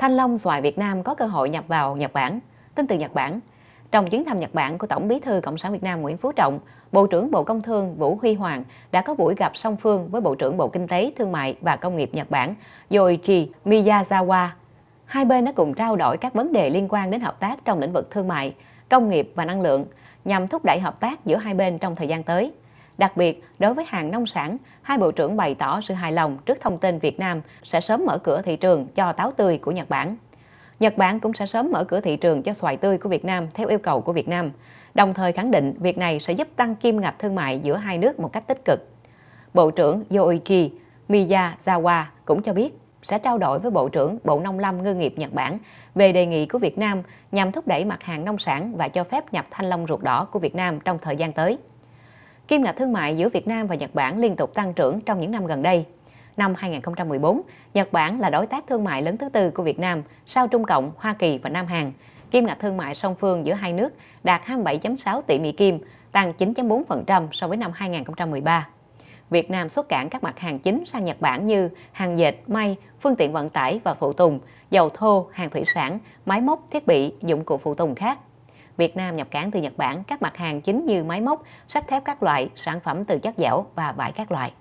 thanh long xoài Việt Nam có cơ hội nhập vào Nhật Bản. Tin từ Nhật Bản, trong chuyến thăm Nhật Bản của Tổng Bí thư Cộng sản Việt Nam Nguyễn Phú Trọng, Bộ trưởng Bộ Công Thương Vũ Huy Hoàng đã có buổi gặp song phương với Bộ trưởng Bộ Kinh tế, Thương mại và Công nghiệp Nhật Bản Yoichi Miyazawa. Hai bên đã cùng trao đổi các vấn đề liên quan đến hợp tác trong lĩnh vực thương mại, công nghiệp và năng lượng nhằm thúc đẩy hợp tác giữa hai bên trong thời gian tới. Đặc biệt, đối với hàng nông sản, hai bộ trưởng bày tỏ sự hài lòng trước thông tin Việt Nam sẽ sớm mở cửa thị trường cho táo tươi của Nhật Bản. Nhật Bản cũng sẽ sớm mở cửa thị trường cho xoài tươi của Việt Nam theo yêu cầu của Việt Nam, đồng thời khẳng định việc này sẽ giúp tăng kim ngạch thương mại giữa hai nước một cách tích cực. Bộ trưởng Yoichi Miyazawa cũng cho biết sẽ trao đổi với Bộ trưởng Bộ Nông lâm Ngư nghiệp Nhật Bản về đề nghị của Việt Nam nhằm thúc đẩy mặt hàng nông sản và cho phép nhập thanh long ruột đỏ của Việt Nam trong thời gian tới kim ngạch thương mại giữa Việt Nam và Nhật Bản liên tục tăng trưởng trong những năm gần đây. Năm 2014, Nhật Bản là đối tác thương mại lớn thứ tư của Việt Nam sau Trung Cộng, Hoa Kỳ và Nam Hàn. Kim ngạch thương mại song phương giữa hai nước đạt 27.6 tỷ Mỹ Kim, tăng 9.4% so với năm 2013. Việt Nam xuất cảng các mặt hàng chính sang Nhật Bản như hàng dệt, may, phương tiện vận tải và phụ tùng, dầu thô, hàng thủy sản, máy móc, thiết bị, dụng cụ phụ tùng khác. Việt Nam nhập cảng từ Nhật Bản các mặt hàng chính như máy móc, sắt thép các loại, sản phẩm từ chất dẻo và vải các loại.